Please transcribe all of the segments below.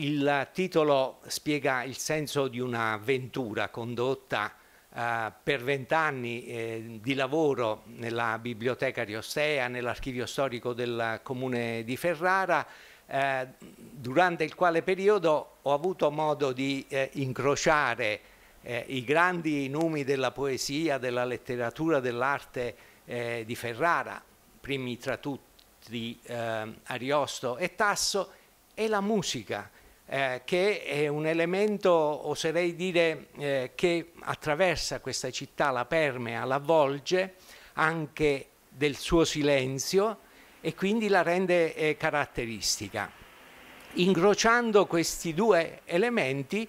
Il titolo spiega il senso di un'avventura condotta eh, per vent'anni eh, di lavoro nella biblioteca di Ostea, nell'archivio storico del comune di Ferrara, eh, durante il quale periodo ho avuto modo di eh, incrociare eh, i grandi numi della poesia, della letteratura, dell'arte eh, di Ferrara, primi tra tutti Ariosto e Tasso, e la musica eh, che è un elemento, oserei dire, eh, che attraversa questa città, la permea, la avvolge anche del suo silenzio e quindi la rende eh, caratteristica. Incrociando questi due elementi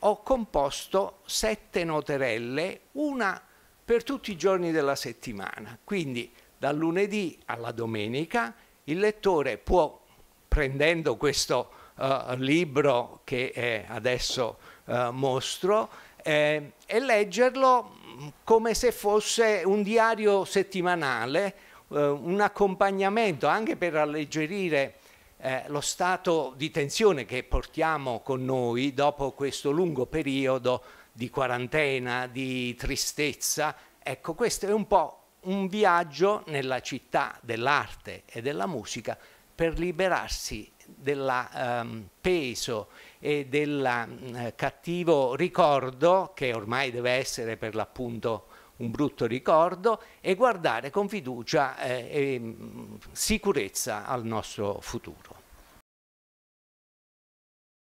ho composto sette noterelle, una per tutti i giorni della settimana, quindi dal lunedì alla domenica il lettore può, prendendo questo eh, libro che adesso uh, mostro eh, e leggerlo mm, come se fosse un diario settimanale, eh, un accompagnamento anche per alleggerire eh, lo stato di tensione che portiamo con noi dopo questo lungo periodo di quarantena, di tristezza. Ecco, questo è un po' un viaggio nella città dell'arte e della musica per liberarsi del um, ehm, peso e del um, cattivo ricordo, che ormai deve essere per l'appunto un brutto ricordo, e guardare con fiducia eh, e mm, sicurezza al nostro futuro.